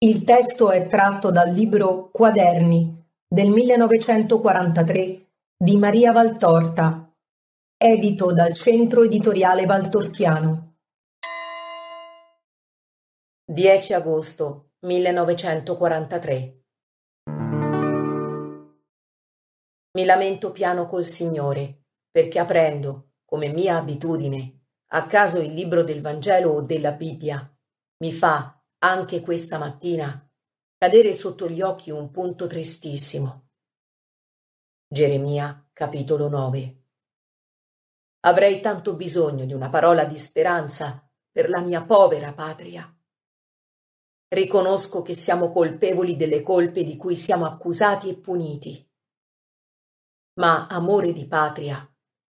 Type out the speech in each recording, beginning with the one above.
Il testo è tratto dal libro Quaderni del 1943 di Maria Valtorta, edito dal Centro Editoriale Valtortiano. 10 agosto 1943 Mi lamento piano col Signore, perché aprendo, come mia abitudine, a caso il libro del Vangelo o della Bibbia, mi fa anche questa mattina, cadere sotto gli occhi un punto tristissimo. Geremia, capitolo 9. Avrei tanto bisogno di una parola di speranza per la mia povera patria. Riconosco che siamo colpevoli delle colpe di cui siamo accusati e puniti. Ma amore di patria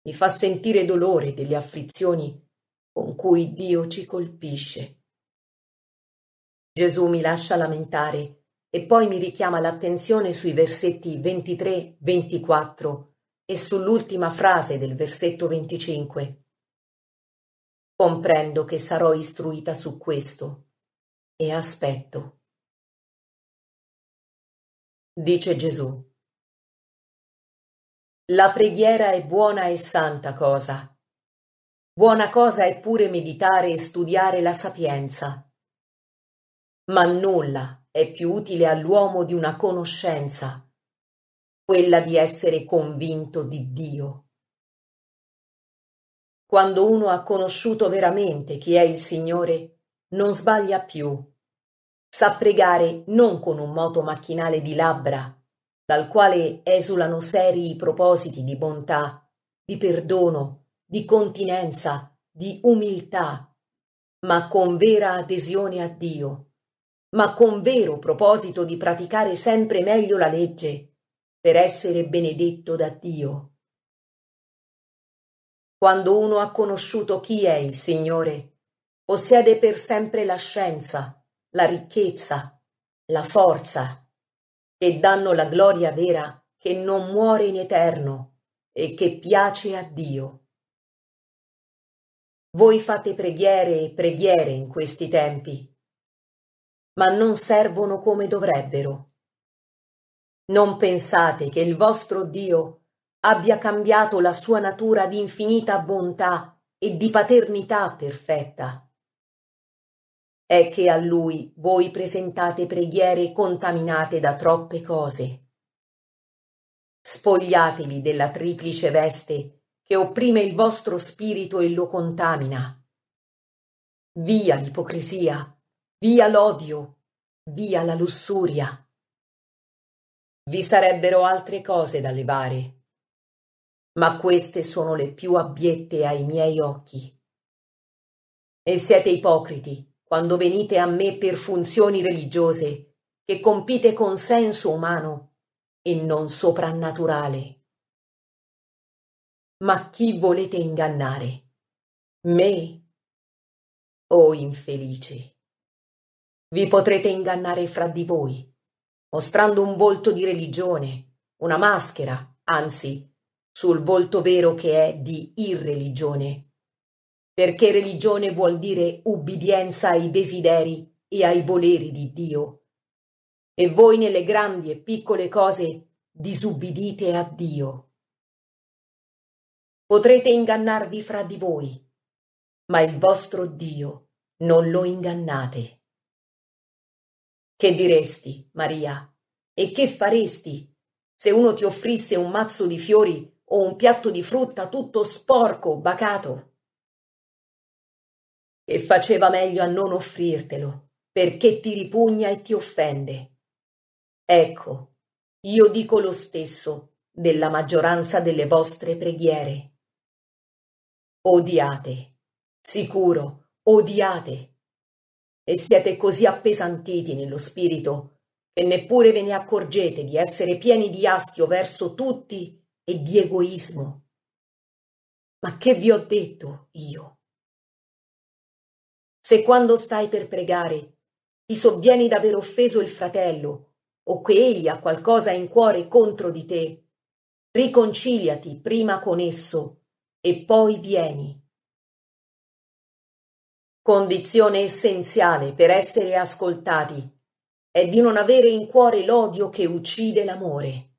mi fa sentire dolore delle afflizioni con cui Dio ci colpisce. Gesù mi lascia lamentare e poi mi richiama l'attenzione sui versetti 23-24 e sull'ultima frase del versetto 25. Comprendo che sarò istruita su questo e aspetto. Dice Gesù. La preghiera è buona e santa cosa. Buona cosa è pure meditare e studiare la sapienza ma nulla è più utile all'uomo di una conoscenza, quella di essere convinto di Dio. Quando uno ha conosciuto veramente chi è il Signore, non sbaglia più. Sa pregare non con un moto macchinale di labbra, dal quale esulano seri i propositi di bontà, di perdono, di continenza, di umiltà, ma con vera adesione a Dio ma con vero proposito di praticare sempre meglio la legge, per essere benedetto da Dio. Quando uno ha conosciuto chi è il Signore, possiede per sempre la scienza, la ricchezza, la forza, che danno la gloria vera che non muore in eterno e che piace a Dio. Voi fate preghiere e preghiere in questi tempi ma non servono come dovrebbero. Non pensate che il vostro Dio abbia cambiato la sua natura di infinita bontà e di paternità perfetta. È che a Lui voi presentate preghiere contaminate da troppe cose. Spogliatevi della triplice veste che opprime il vostro spirito e lo contamina. Via l'ipocrisia Via l'odio, via la lussuria. Vi sarebbero altre cose da levare, ma queste sono le più abbiette ai miei occhi. E siete ipocriti quando venite a me per funzioni religiose che compite con senso umano e non soprannaturale. Ma chi volete ingannare? Me? O oh, infelici! Vi potrete ingannare fra di voi, mostrando un volto di religione, una maschera, anzi, sul volto vero che è di irreligione. Perché religione vuol dire ubbidienza ai desideri e ai voleri di Dio. E voi nelle grandi e piccole cose disubbidite a Dio. Potrete ingannarvi fra di voi, ma il vostro Dio non lo ingannate. Che diresti, Maria? E che faresti se uno ti offrisse un mazzo di fiori o un piatto di frutta tutto sporco, bacato? E faceva meglio a non offrirtelo, perché ti ripugna e ti offende. Ecco, io dico lo stesso della maggioranza delle vostre preghiere. Odiate, sicuro, odiate e siete così appesantiti nello spirito che neppure ve ne accorgete di essere pieni di astio verso tutti e di egoismo. Ma che vi ho detto io? Se quando stai per pregare ti sovvieni d'aver offeso il fratello o che egli ha qualcosa in cuore contro di te, riconciliati prima con esso e poi vieni Condizione essenziale per essere ascoltati è di non avere in cuore l'odio che uccide l'amore.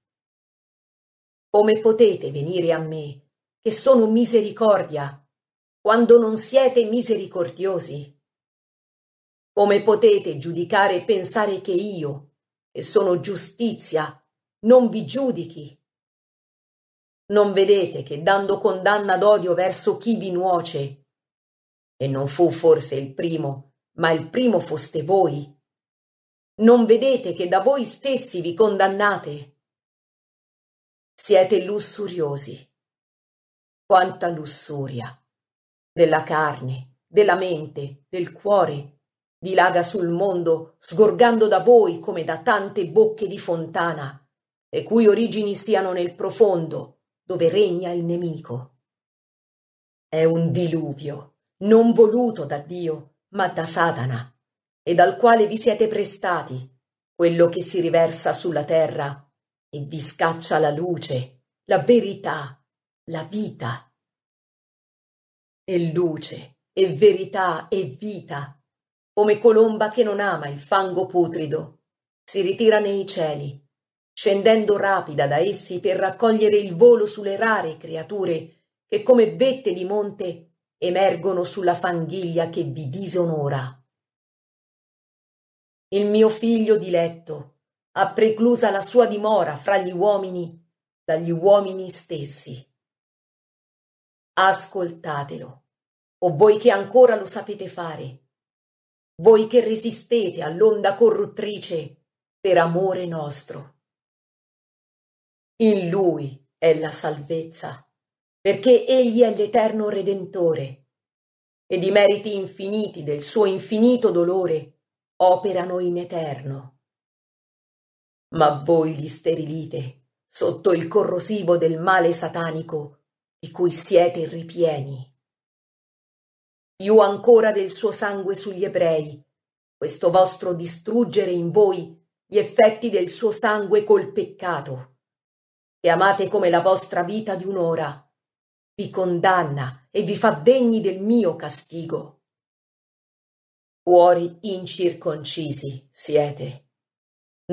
Come potete venire a me, che sono misericordia, quando non siete misericordiosi? Come potete giudicare e pensare che io, che sono giustizia, non vi giudichi? Non vedete che dando condanna d'odio verso chi vi nuoce, e non fu forse il primo, ma il primo foste voi. Non vedete che da voi stessi vi condannate? Siete lussuriosi. Quanta lussuria! Della carne, della mente, del cuore, dilaga sul mondo, sgorgando da voi come da tante bocche di fontana, le cui origini siano nel profondo, dove regna il nemico. È un diluvio non voluto da Dio, ma da Satana, e dal quale vi siete prestati, quello che si riversa sulla terra e vi scaccia la luce, la verità, la vita. E luce, e verità, e vita, come colomba che non ama il fango putrido, si ritira nei cieli, scendendo rapida da essi per raccogliere il volo sulle rare creature che come vette di monte emergono sulla fanghiglia che vi disonora. Il mio figlio diletto ha preclusa la sua dimora fra gli uomini dagli uomini stessi. Ascoltatelo, o voi che ancora lo sapete fare, voi che resistete all'onda corruttrice per amore nostro. In lui è la salvezza perché egli è l'eterno Redentore ed i meriti infiniti del suo infinito dolore operano in eterno. Ma voi li sterilite sotto il corrosivo del male satanico di cui siete ripieni. Più ancora del suo sangue sugli ebrei, questo vostro distruggere in voi gli effetti del suo sangue col peccato, che amate come la vostra vita di un'ora vi condanna e vi fa degni del mio castigo. Cuori incirconcisi siete.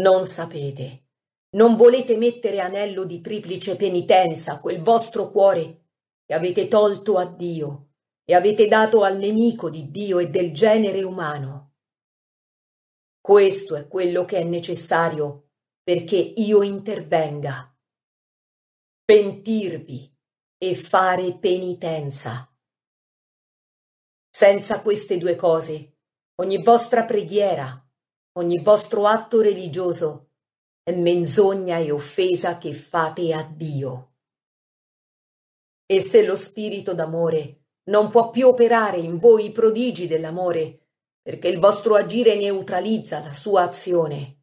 Non sapete, non volete mettere anello di triplice penitenza a quel vostro cuore che avete tolto a Dio e avete dato al nemico di Dio e del genere umano. Questo è quello che è necessario perché io intervenga. Pentirvi e fare penitenza. Senza queste due cose, ogni vostra preghiera, ogni vostro atto religioso è menzogna e offesa che fate a Dio. E se lo spirito d'amore non può più operare in voi i prodigi dell'amore, perché il vostro agire neutralizza la sua azione,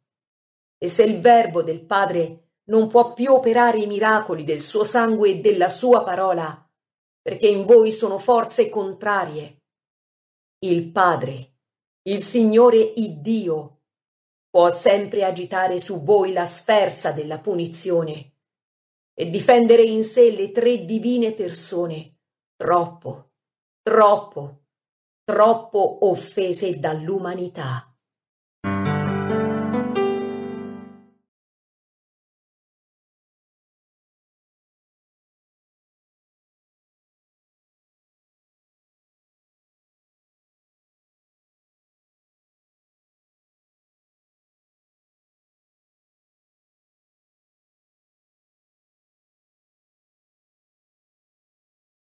e se il verbo del Padre non può più operare i miracoli del suo sangue e della sua parola, perché in voi sono forze contrarie. Il Padre, il Signore Iddio, può sempre agitare su voi la sferza della punizione e difendere in sé le tre divine persone, troppo, troppo, troppo offese dall'umanità.